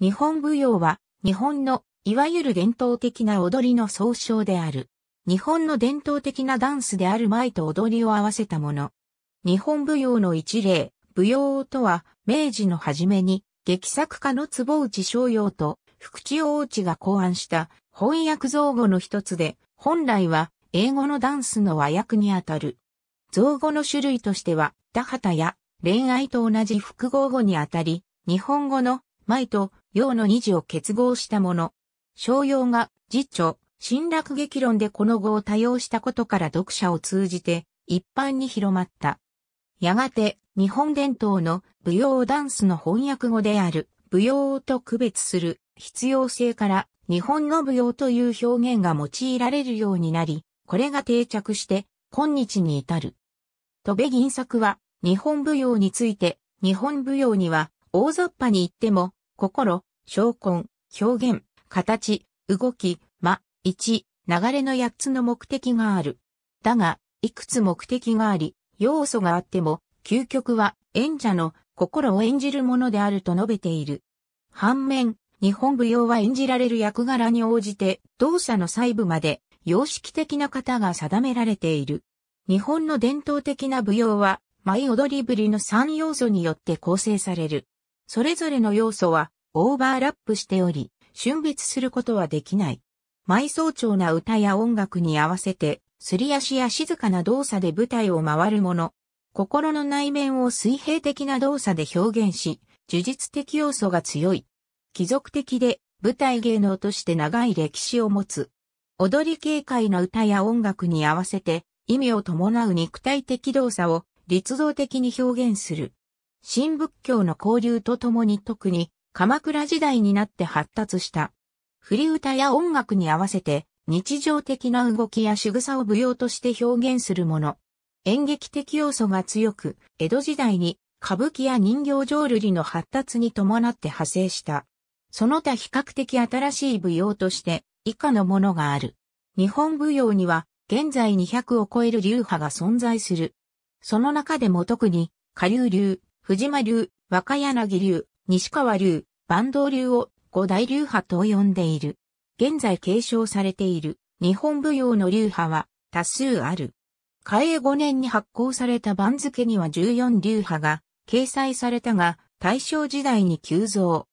日本舞踊は日本のいわゆる伝統的な踊りの総称である。日本の伝統的なダンスである舞と踊りを合わせたもの。日本舞踊の一例、舞踊とは明治の初めに劇作家の坪内逍遥と福地大地が考案した翻訳造語の一つで、本来は英語のダンスの和訳にあたる。造語の種類としては、田畑や恋愛と同じ複合語にあたり、日本語の舞と用の二字を結合したもの。商用が、辞書、新落劇論でこの語を多用したことから読者を通じて、一般に広まった。やがて、日本伝統の舞踊ダンスの翻訳語である舞踊と区別する必要性から日本の舞踊という表現が用いられるようになり、これが定着して今日に至る。戸部銀作は日本舞踊について、日本舞踊には大雑把に言っても心、証魂、表現、形、動き、間、一、流れの八つの目的がある。だが、いくつ目的があり、要素があっても、究極は演者の心を演じるものであると述べている。反面、日本舞踊は演じられる役柄に応じて、動作の細部まで、様式的な型が定められている。日本の伝統的な舞踊は、舞踊りぶりの3要素によって構成される。それぞれの要素はオーバーラップしており、春別することはできない。埋葬調な歌や音楽に合わせて、すり足や静かな動作で舞台を回るもの。心の内面を水平的な動作で表現し、呪術的要素が強い。貴族的で舞台芸能として長い歴史を持つ。踊り警戒の歌や音楽に合わせて意味を伴う肉体的動作を立像的に表現する。新仏教の交流とともに特に鎌倉時代になって発達した。振り歌や音楽に合わせて日常的な動きや仕草を舞踊として表現するもの。演劇的要素が強く、江戸時代に歌舞伎や人形浄瑠璃の発達に伴って派生した。その他比較的新しい舞踊として以下のものがある。日本舞踊には現在200を超える流派が存在する。その中でも特に下流流、藤間流、若柳流、西川流、坂東流を五大流派と呼んでいる。現在継承されている日本舞踊の流派は多数ある。嘉永5年に発行された番付には14流派が掲載されたが大正時代に急増。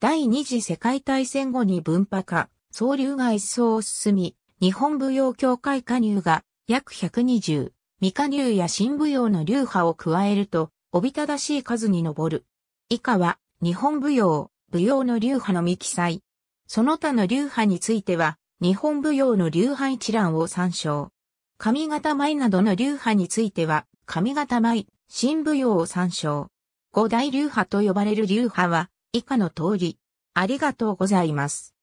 第二次世界大戦後に分派化、総流が一層進み、日本舞踊協会加入が約120、未加入や新舞踊の流派を加えると、おびただしい数に上る。以下は、日本舞踊、舞踊の流派のみ記載。その他の流派については、日本舞踊の流派一覧を参照。上方舞などの流派については、上方舞、新舞踊を参照。五大流派と呼ばれる流派は、以下の通り。ありがとうございます。